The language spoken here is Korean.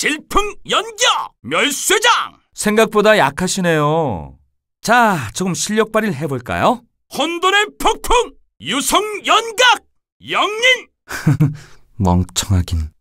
질풍 연격 멸쇠장 생각보다 약하시네요. 자, 조금 실력 발휘를 해볼까요? 혼돈의 폭풍 유성 연각 영린 멍청하긴.